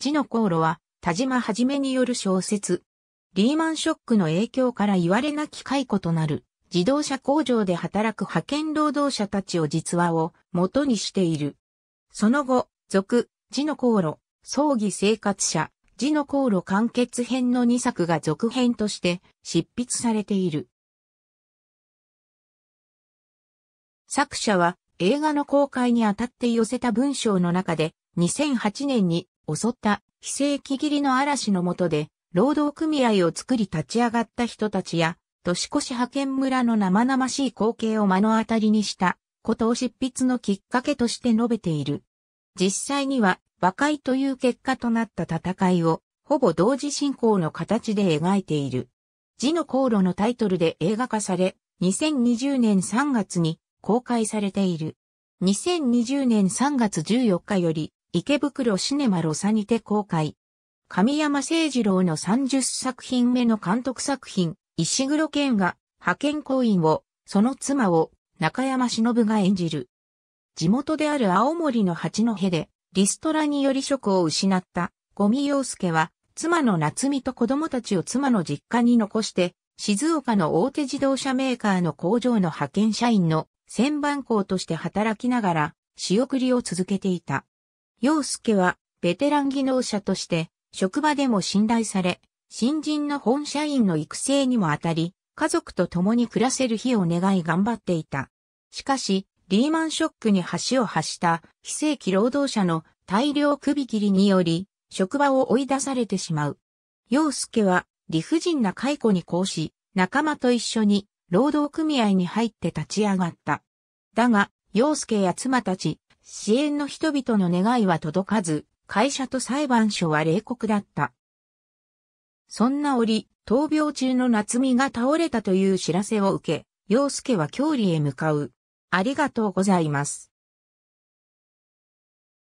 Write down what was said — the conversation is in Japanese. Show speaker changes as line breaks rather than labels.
地の航路は、田島はじめによる小説。リーマンショックの影響から言われなき解雇となる、自動車工場で働く派遣労働者たちを実話を元にしている。その後、続、地の航路、葬儀生活者、地の航路完結編の2作が続編と
して執筆されている。
作者は映画の公開にあたって寄せた文章の中で2008年に襲った非正規切りの嵐の下で、労働組合を作り立ち上がった人たちや、年越し派遣村の生々しい光景を目の当たりにしたことを執筆のきっかけとして述べている。実際には、和解という結果となった戦いを、ほぼ同時進行の形で描いている。字の航路のタイトルで映画化され、2020年3月に公開されている。2020年3月14日より、池袋シネマロサにて公開。神山誠二郎の30作品目の監督作品、石黒健が派遣行員を、その妻を中山忍が演じる。地元である青森の八戸で、リストラにより職を失った、五味洋介は、妻の夏美と子供たちを妻の実家に残して、静岡の大手自動車メーカーの工場の派遣社員の旋番工として働きながら仕送りを続けていた。陽介は、ベテラン技能者として、職場でも信頼され、新人の本社員の育成にもあたり、家族と共に暮らせる日を願い頑張っていた。しかし、リーマンショックに橋を発した非正規労働者の大量首切りにより、職場を追い出されてしまう。陽介は理不尽な解雇に行し、仲間と一緒に労働組合に入って立ち上がった。だが、陽介や妻たち支援の人々の願いは届かず、会社と裁判所は冷酷だった。そんな折、闘病中の夏美が倒れたという知らせを受け、陽介は郷里へ向かう。
ありがとうございます。